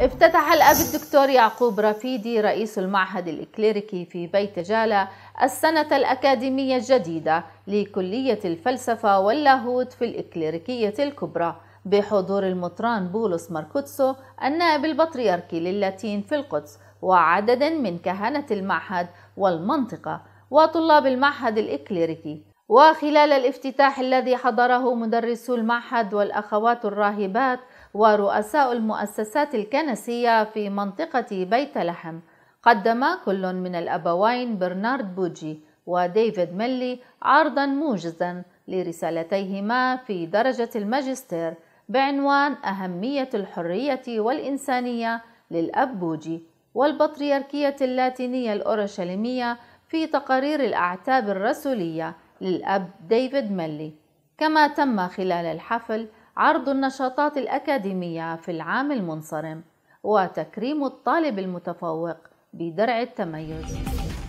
افتتح الأب الدكتور يعقوب رفيدي رئيس المعهد الإكليريكي في بيت جالة السنة الأكاديمية الجديدة لكلية الفلسفة واللاهوت في الإكليريكية الكبرى بحضور المطران بولس ماركوتسو النائب البطريركي للاتين في القدس وعدد من كهنة المعهد والمنطقة وطلاب المعهد الإكليريكي وخلال الافتتاح الذي حضره مدرسو المعهد والأخوات الراهبات ورؤساء المؤسسات الكنسية في منطقة بيت لحم قدم كل من الأبوين برنارد بوجي وديفيد ميلي عرضا موجزا لرسالتيهما في درجة الماجستير بعنوان أهمية الحرية والإنسانية للأب بوجي والبطريركية اللاتينية الأورشليمية في تقارير الأعتاب الرسولية للأب ديفيد ميلي كما تم خلال الحفل عرض النشاطات الأكاديمية في العام المنصرم وتكريم الطالب المتفوق بدرع التميز